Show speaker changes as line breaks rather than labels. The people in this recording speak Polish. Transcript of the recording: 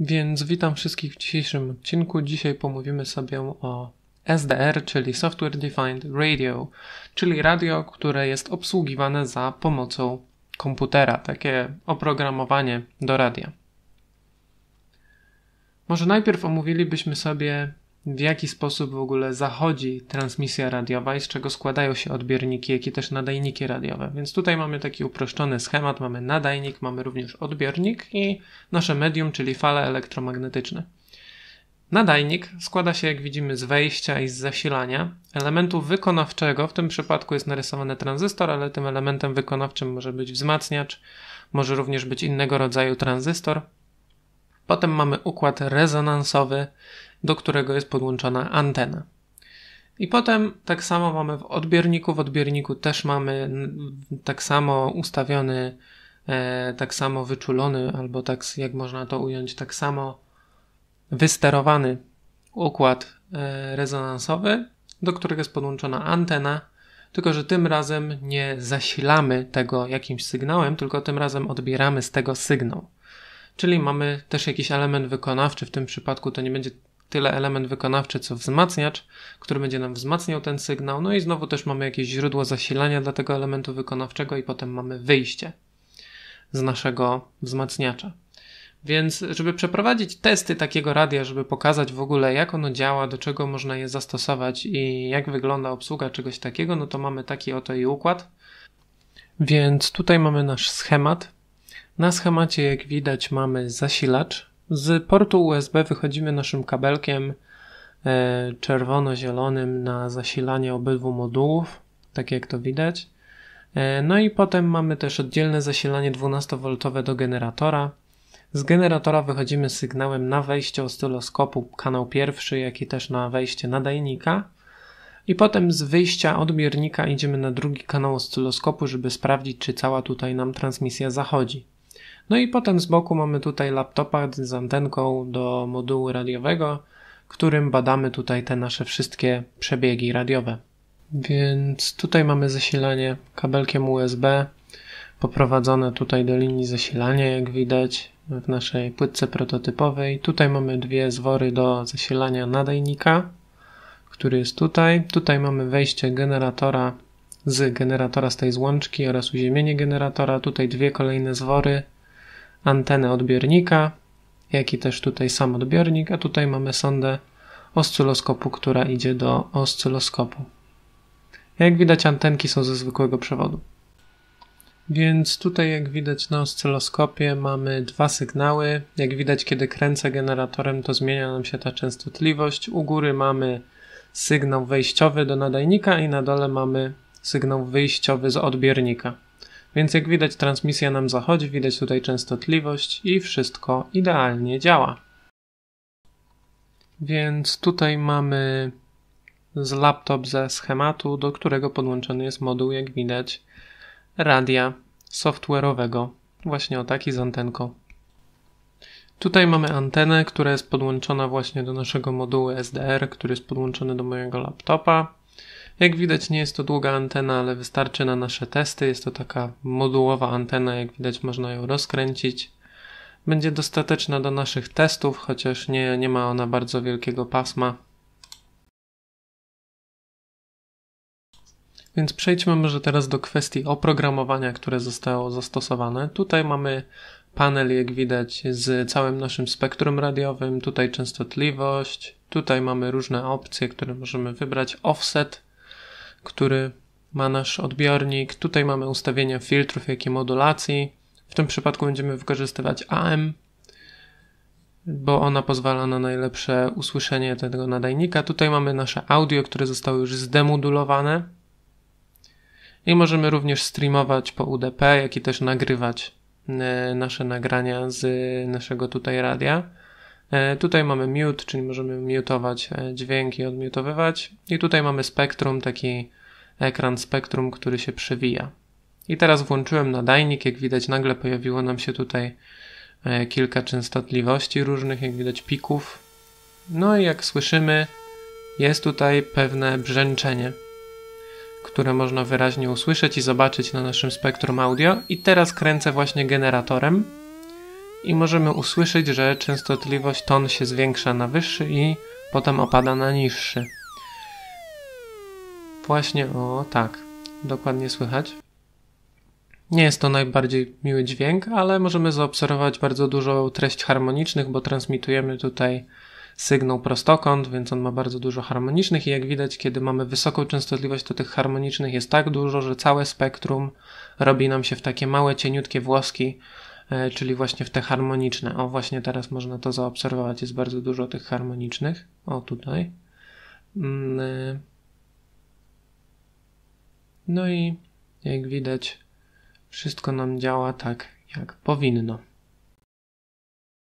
Więc witam wszystkich w dzisiejszym odcinku. Dzisiaj pomówimy sobie o SDR, czyli Software Defined Radio, czyli radio, które jest obsługiwane za pomocą komputera, takie oprogramowanie do radia. Może najpierw omówilibyśmy sobie w jaki sposób w ogóle zachodzi transmisja radiowa i z czego składają się odbiorniki jak i też nadajniki radiowe. Więc tutaj mamy taki uproszczony schemat, mamy nadajnik, mamy również odbiornik i nasze medium, czyli fale elektromagnetyczne. Nadajnik składa się, jak widzimy, z wejścia i z zasilania, elementu wykonawczego, w tym przypadku jest narysowany tranzystor, ale tym elementem wykonawczym może być wzmacniacz, może również być innego rodzaju tranzystor, Potem mamy układ rezonansowy, do którego jest podłączona antena. I potem tak samo mamy w odbiorniku. W odbiorniku też mamy tak samo ustawiony, e, tak samo wyczulony, albo tak jak można to ująć, tak samo wysterowany układ e, rezonansowy, do którego jest podłączona antena. Tylko, że tym razem nie zasilamy tego jakimś sygnałem, tylko tym razem odbieramy z tego sygnał czyli mamy też jakiś element wykonawczy. W tym przypadku to nie będzie tyle element wykonawczy, co wzmacniacz, który będzie nam wzmacniał ten sygnał. No i znowu też mamy jakieś źródło zasilania dla tego elementu wykonawczego, i potem mamy wyjście z naszego wzmacniacza. Więc, żeby przeprowadzić testy takiego radia, żeby pokazać w ogóle, jak ono działa, do czego można je zastosować i jak wygląda obsługa czegoś takiego, no to mamy taki oto i układ. Więc tutaj mamy nasz schemat, na schemacie jak widać mamy zasilacz. Z portu USB wychodzimy naszym kabelkiem e, czerwono-zielonym na zasilanie obydwu modułów, tak jak to widać. E, no i potem mamy też oddzielne zasilanie 12V do generatora. Z generatora wychodzimy sygnałem na wejście oscyloskopu, kanał pierwszy, jak i też na wejście nadajnika. I potem z wyjścia odbiornika idziemy na drugi kanał oscyloskopu, żeby sprawdzić, czy cała tutaj nam transmisja zachodzi. No i potem z boku mamy tutaj laptopa z antenką do modułu radiowego, którym badamy tutaj te nasze wszystkie przebiegi radiowe. Więc tutaj mamy zasilanie kabelkiem USB poprowadzone tutaj do linii zasilania, jak widać w naszej płytce prototypowej. Tutaj mamy dwie zwory do zasilania nadajnika, który jest tutaj. Tutaj mamy wejście generatora z generatora z tej złączki oraz uziemienie generatora. Tutaj dwie kolejne zwory antenę odbiornika, jak i też tutaj sam odbiornik, a tutaj mamy sondę oscyloskopu, która idzie do oscyloskopu. Jak widać antenki są ze zwykłego przewodu. Więc tutaj jak widać na oscyloskopie mamy dwa sygnały. Jak widać kiedy kręcę generatorem to zmienia nam się ta częstotliwość. U góry mamy sygnał wejściowy do nadajnika i na dole mamy sygnał wyjściowy z odbiornika. Więc jak widać transmisja nam zachodzi, widać tutaj częstotliwość i wszystko idealnie działa. Więc tutaj mamy z laptop ze schematu, do którego podłączony jest moduł, jak widać, radia software'owego, właśnie o taki z antenką. Tutaj mamy antenę, która jest podłączona właśnie do naszego modułu SDR, który jest podłączony do mojego laptopa. Jak widać nie jest to długa antena, ale wystarczy na nasze testy. Jest to taka modułowa antena, jak widać można ją rozkręcić. Będzie dostateczna do naszych testów, chociaż nie, nie ma ona bardzo wielkiego pasma. Więc przejdźmy może teraz do kwestii oprogramowania, które zostało zastosowane. Tutaj mamy panel, jak widać, z całym naszym spektrum radiowym, tutaj częstotliwość, tutaj mamy różne opcje, które możemy wybrać, offset, który ma nasz odbiornik. Tutaj mamy ustawienia filtrów, jak i modulacji. W tym przypadku będziemy wykorzystywać AM, bo ona pozwala na najlepsze usłyszenie tego nadajnika. Tutaj mamy nasze audio, które zostało już zdemodulowane. I możemy również streamować po UDP, jak i też nagrywać e, nasze nagrania z e, naszego tutaj radia. E, tutaj mamy mute, czyli możemy mutować e, dźwięki, odmiutowywać. I tutaj mamy spektrum, taki ekran spektrum, który się przewija. I teraz włączyłem nadajnik, jak widać nagle pojawiło nam się tutaj e, kilka częstotliwości różnych, jak widać pików. No i jak słyszymy, jest tutaj pewne brzęczenie, które można wyraźnie usłyszeć i zobaczyć na naszym spektrum audio. I teraz kręcę właśnie generatorem i możemy usłyszeć, że częstotliwość ton się zwiększa na wyższy i potem opada na niższy. Właśnie o tak, dokładnie słychać. Nie jest to najbardziej miły dźwięk, ale możemy zaobserwować bardzo dużo treść harmonicznych, bo transmitujemy tutaj sygnał prostokąt, więc on ma bardzo dużo harmonicznych i jak widać, kiedy mamy wysoką częstotliwość, to tych harmonicznych jest tak dużo, że całe spektrum robi nam się w takie małe, cieniutkie włoski, E, czyli właśnie w te harmoniczne. O, właśnie teraz można to zaobserwować, jest bardzo dużo tych harmonicznych. O, tutaj. Mm, e. No i jak widać, wszystko nam działa tak, jak powinno.